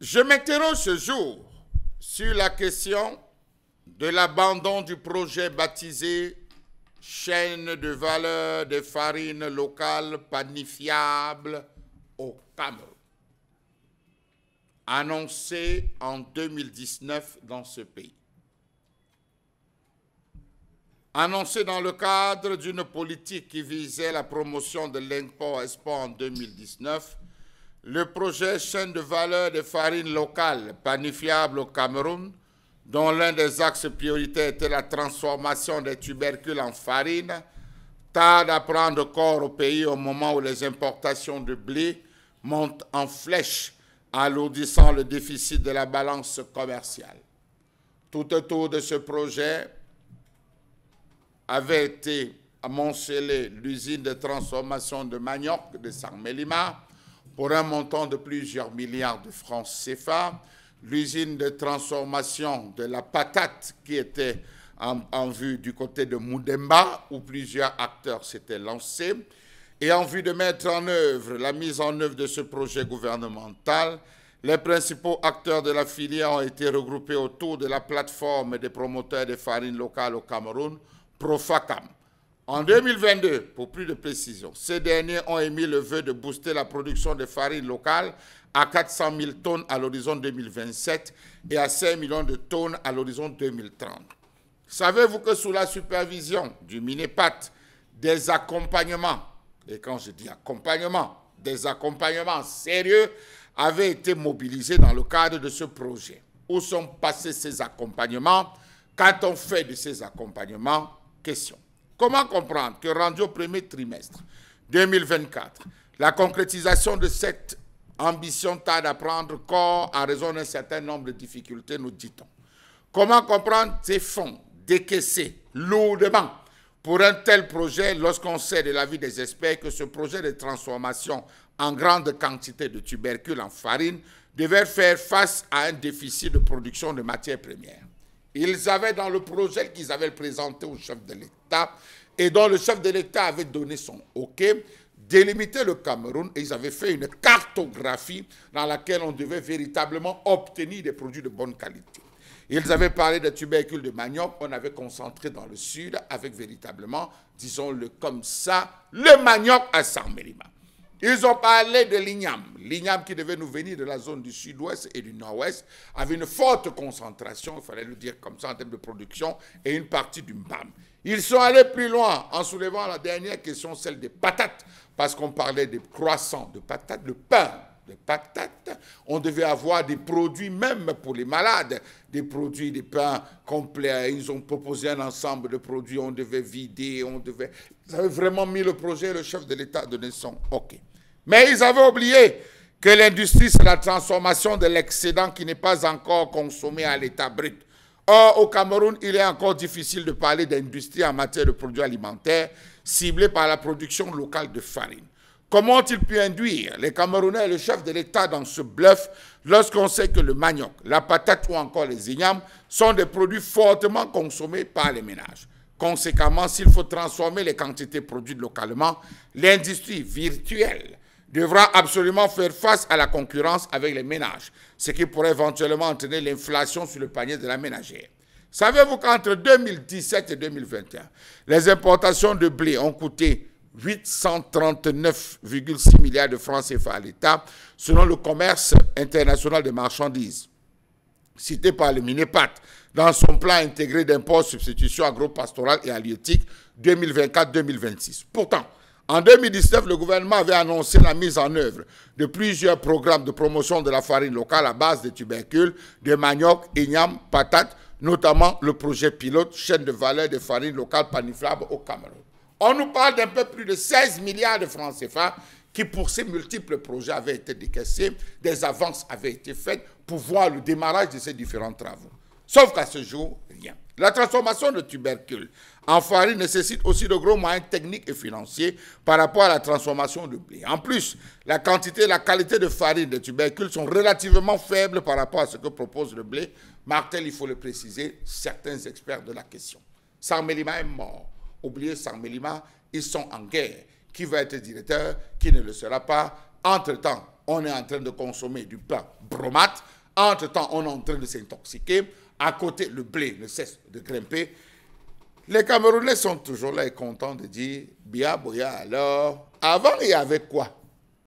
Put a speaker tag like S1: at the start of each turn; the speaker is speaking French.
S1: Je m'interroge ce jour sur la question de l'abandon du projet baptisé chaîne de valeur de farine locales panifiables au Cameroun, annoncé en 2019 dans ce pays. Annoncé dans le cadre d'une politique qui visait la promotion de l'import-export en 2019, le projet chaîne de valeur de farine locale panifiable au Cameroun, dont l'un des axes prioritaires était la transformation des tubercules en farine, tarde à prendre corps au pays au moment où les importations de blé montent en flèche, alourdissant le déficit de la balance commerciale. Tout autour de ce projet avait été amoncelée l'usine de transformation de manioc de Sarmelima, pour un montant de plusieurs milliards de francs CFA, l'usine de transformation de la patate qui était en, vue du côté de Moudemba, où plusieurs acteurs s'étaient lancés, et en vue de mettre en œuvre la mise en œuvre de ce projet gouvernemental, les principaux acteurs de la filière ont été regroupés autour de la plateforme des promoteurs de farines locales au Cameroun, Profacam. En 2022, pour plus de précision, ces derniers ont émis le vœu de booster la production de farine locale à 400 000 tonnes à l'horizon 2027 et à 5 millions de tonnes à l'horizon 2030. Savez-vous que sous la supervision du Minipat, des accompagnements, et quand je dis accompagnement, des accompagnements sérieux avaient été mobilisés dans le cadre de ce projet. Où sont passés ces accompagnements Quand on fait de ces accompagnements Question. Comment comprendre que rendu au premier trimestre 2024, la concrétisation de cette ambition tard à prendre corps à raison d'un certain nombre de difficultés, nous dit-on. Comment comprendre ces fonds décaissés lourdement pour un tel projet lorsqu'on sait de l'avis des experts que ce projet de transformation en grande quantité de tubercules en farine devait faire face à un déficit de production de matières premières ils avaient dans le projet qu'ils avaient présenté au chef de l'État et dont le chef de l'État avait donné son OK, délimité le Cameroun et ils avaient fait une cartographie dans laquelle on devait véritablement obtenir des produits de bonne qualité. Ils avaient parlé de tubercules de manioc, on avait concentré dans le sud avec véritablement, disons-le comme ça, le manioc à Sarmelima. Ils ont parlé de l'igname, L'igname qui devait nous venir de la zone du sud-ouest et du nord-ouest avait une forte concentration, il fallait le dire comme ça en termes de production, et une partie du MBAM. Ils sont allés plus loin en soulevant la dernière question, celle des patates, parce qu'on parlait des croissants, de patates, de pain, de patates. On devait avoir des produits même pour les malades, des produits, des pains complets. Ils ont proposé un ensemble de produits, on devait vider, on devait... Ils avaient vraiment mis le projet, le chef de l'État de son OK. Mais ils avaient oublié que l'industrie, c'est la transformation de l'excédent qui n'est pas encore consommé à l'état brut. Or, au Cameroun, il est encore difficile de parler d'industrie en matière de produits alimentaires ciblés par la production locale de farine. Comment ont-ils pu induire les Camerounais et le chef de l'État dans ce bluff lorsqu'on sait que le manioc, la patate ou encore les ignames sont des produits fortement consommés par les ménages Conséquemment, s'il faut transformer les quantités produites localement, l'industrie virtuelle devra absolument faire face à la concurrence avec les ménages, ce qui pourrait éventuellement entraîner l'inflation sur le panier de la ménagère. Savez-vous qu'entre 2017 et 2021, les importations de blé ont coûté 839,6 milliards de francs CFA à l'État, selon le commerce international des marchandises, cité par le Minepat dans son plan intégré d'impôts substitution agro-pastorale et halieutique 2024-2026. Pourtant, en 2019, le gouvernement avait annoncé la mise en œuvre de plusieurs programmes de promotion de la farine locale à base de tubercules, de manioc, igname, patate, notamment le projet pilote chaîne de valeur de farine locale paniflable au Cameroun. On nous parle d'un peu plus de 16 milliards de francs CFA qui, pour ces multiples projets, avaient été décaissés, des avances avaient été faites pour voir le démarrage de ces différents travaux. Sauf qu'à ce jour, rien. La transformation de tubercule en farine nécessite aussi de gros moyens techniques et financiers par rapport à la transformation de blé. En plus, la quantité et la qualité de farine de tubercules sont relativement faibles par rapport à ce que propose le blé. Martel, il faut le préciser, certains experts de la question. Sarmelima est mort. Oubliez Saint-Mélima, ils sont en guerre. Qui va être directeur, qui ne le sera pas. Entre-temps, on est en train de consommer du pain bromate. Entre-temps, on est en train de s'intoxiquer. À côté, le blé ne cesse de grimper. Les Camerounais sont toujours là et contents de dire Bia Boya alors. Avant, il y avait quoi